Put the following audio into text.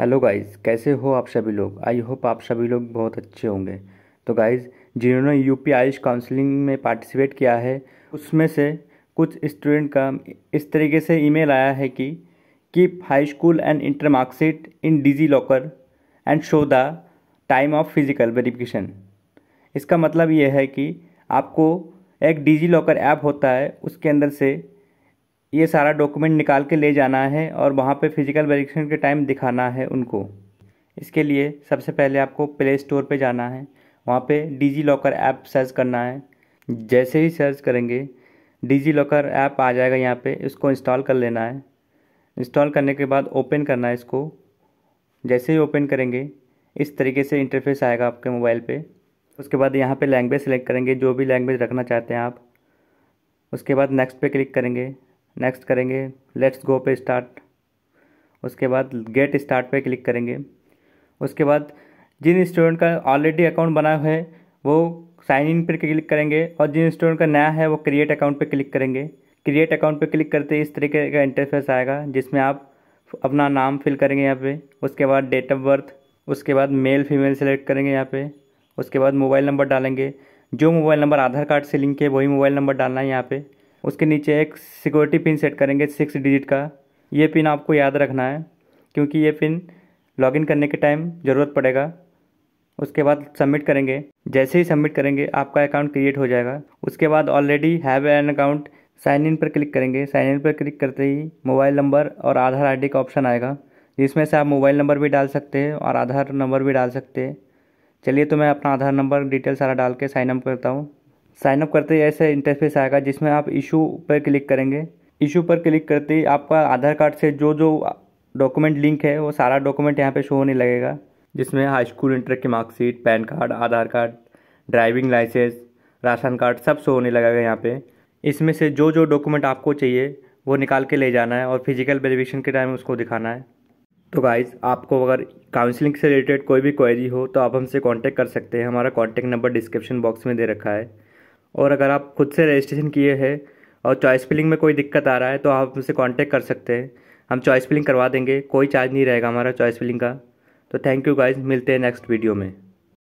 hello guys कैसे हो आप सभी लोग आई होप आप सभी लोग बहुत अच्छे होंगे तो गाइस जिन्होंने यू पी आयुष काउंसलिंग में पार्टिसिपेट किया है उसमें से कुछ स्टूडेंट का इस तरीके से ईमेल आया है कि keep high school and inter marksheet in DigiLocker and show the time of physical verification इसका मतलब ये है कि आपको एक डिजी लॉकर ऐप होता है उसके अंदर से ये सारा डॉक्यूमेंट निकाल के ले जाना है और वहाँ पे फिज़िकल वेरिफिकेशन के टाइम दिखाना है उनको इसके लिए सबसे पहले आपको प्ले स्टोर पे जाना है वहाँ पे डिजी लॉकर ऐप सर्च करना है जैसे ही सर्च करेंगे डिजी लॉकर ऐप आ जाएगा यहाँ पे इसको इंस्टॉल कर लेना है इंस्टॉल करने के बाद ओपन करना है इसको जैसे ही ओपन करेंगे इस तरीके से इंटरफेस आएगा आपके मोबाइल पे उसके बाद यहाँ पे लैंग्वेज सेलेक्ट करेंगे जो भी लैंग्वेज रखना चाहते हैं आप उसके बाद नेक्स्ट पे क्लिक करेंगे नेक्स्ट करेंगे लेट्स गो पे स्टार्ट उसके बाद गेट स्टार्ट पे क्लिक करेंगे उसके बाद जिन स्टूडेंट का ऑलरेडी अकाउंट बना है वो साइन इन पर क्लिक करेंगे और जिन स्टूडेंट का नया है वो क्रिएट अकाउंट पर क्लिक करेंगे क्रिएट अकाउंट पर क्लिक करते ही इस तरीके का इंटरफेस आएगा जिसमें आप अपना नाम फिल करेंगे यहाँ पे उसके बाद डेट ऑफ बर्थ उसके बाद मेल फीमेल सेलेक्ट करेंगे यहाँ पे उसके बाद मोबाइल नंबर डालेंगे जो मोबाइल नंबर आधार कार्ड से लिंक है वही मोबाइल नंबर डालना है यहाँ पे उसके नीचे एक सिक्योरिटी पिन सेट करेंगे सिक्स डिजिट का ये पिन आपको याद रखना है क्योंकि ये पिन लॉगिन करने के टाइम ज़रूरत पड़ेगा उसके बाद सबमिट करेंगे जैसे ही सबमिट करेंगे आपका अकाउंट क्रिएट हो जाएगा उसके बाद already have an account sign in पर क्लिक करेंगे साइन इन पर क्लिक करते ही मोबाइल नंबर और आधार आईडी का ऑप्शन आएगा जिसमें से आप मोबाइल नंबर भी डाल सकते हैं और आधार नंबर भी डाल सकते हैं चलिए तो मैं अपना आधार नंबर डिटेल सारा डाल के साइन अप करता हूँ साइनअप करते ही ऐसे इंटरफेस आएगा जिसमें आप इशू पर क्लिक करेंगे इशू पर क्लिक करते ही आपका आधार कार्ड से जो जो डॉक्यूमेंट लिंक है वो सारा डॉक्यूमेंट यहाँ पे शो होने लगेगा जिसमें हाई स्कूल इंटर की marksheet PAN card Aadhaar card driving licence ration card सब शो होने लगेगा यहाँ पे इसमें से जो जो डॉक्यूमेंट आपको चाहिए वो निकाल के ले जाना है और फिजिकल वेरिफिकेशन के टाइम उसको दिखाना है तो गाइज आपको अगर काउंसलिंग से रिलेटेड कोई भी क्वेरी हो तो आप हमसे कांटेक्ट कर सकते हैं हमारा कांटेक्ट नंबर डिस्क्रिप्शन बॉक्स में दे रखा है और अगर आप खुद से रजिस्ट्रेशन किए हैं और चॉइस फिलिंग में कोई दिक्कत आ रहा है तो आप उनसे कांटेक्ट कर सकते हैं हम चॉइस फिलिंग करवा देंगे कोई चार्ज नहीं रहेगा हमारा चॉइस फिलिंग का तो थैंक यू गाइज मिलते हैं नेक्स्ट वीडियो में